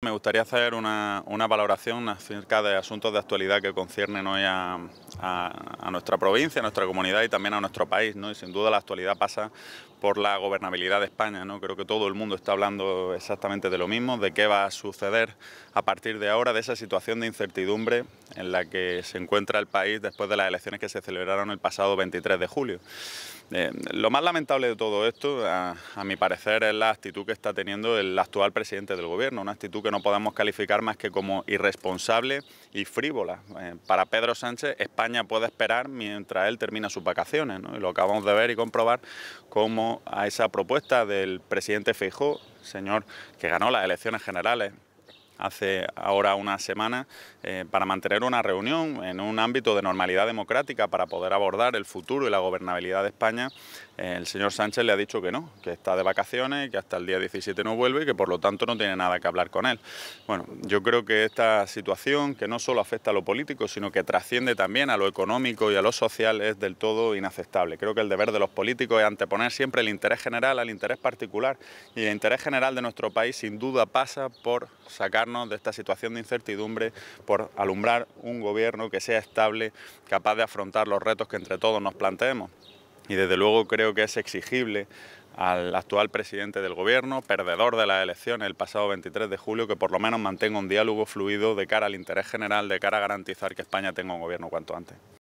Me gustaría hacer una, valoración acerca de asuntos de actualidad que conciernen hoy a, nuestra provincia, a nuestra comunidad y también a nuestro país. ¿no? Y sin duda la actualidad pasa por la gobernabilidad de España. ¿no? Creo que todo el mundo está hablando exactamente de lo mismo, de qué va a suceder a partir de ahora, de esa situación de incertidumbre en la que se encuentra el país después de las elecciones que se celebraron el pasado 23 de julio. Eh, lo más lamentable de todo esto, a, a mi parecer, es la actitud que está teniendo el actual presidente del Gobierno, una actitud que que no podemos calificar más que como irresponsable y frívola. Eh, para Pedro Sánchez, España puede esperar mientras él termina sus vacaciones. lo acabamos de ver y comprobar cómo a esa propuesta del presidente Feijó, señor que ganó las elecciones generales hace ahora una semana eh, para mantener una reunión en un ámbito de normalidad democrática para poder abordar el futuro y la gobernabilidad de España, el señor Sánchez le ha dicho que no, que está de vacaciones, que hasta el día 17 no vuelve y que por lo tanto no tiene nada que hablar con él. Bueno, yo creo que esta situación, que no solo afecta a lo político, sino que trasciende también a lo económico y a lo social, es del todo inaceptable. Creo que el deber de los políticos es anteponer siempre el interés general al interés particular y el interés general de nuestro país sin duda pasa por sacarnos de esta situación de incertidumbre, por alumbrar un gobierno que sea estable, capaz de afrontar los retos que entre todos nos planteemos y desde luego creo que es exigible al actual presidente del Gobierno, perdedor de las elecciones el pasado 23 de julio, que por lo menos mantenga un diálogo fluido de cara al interés general, de cara a garantizar que España tenga un Gobierno cuanto antes.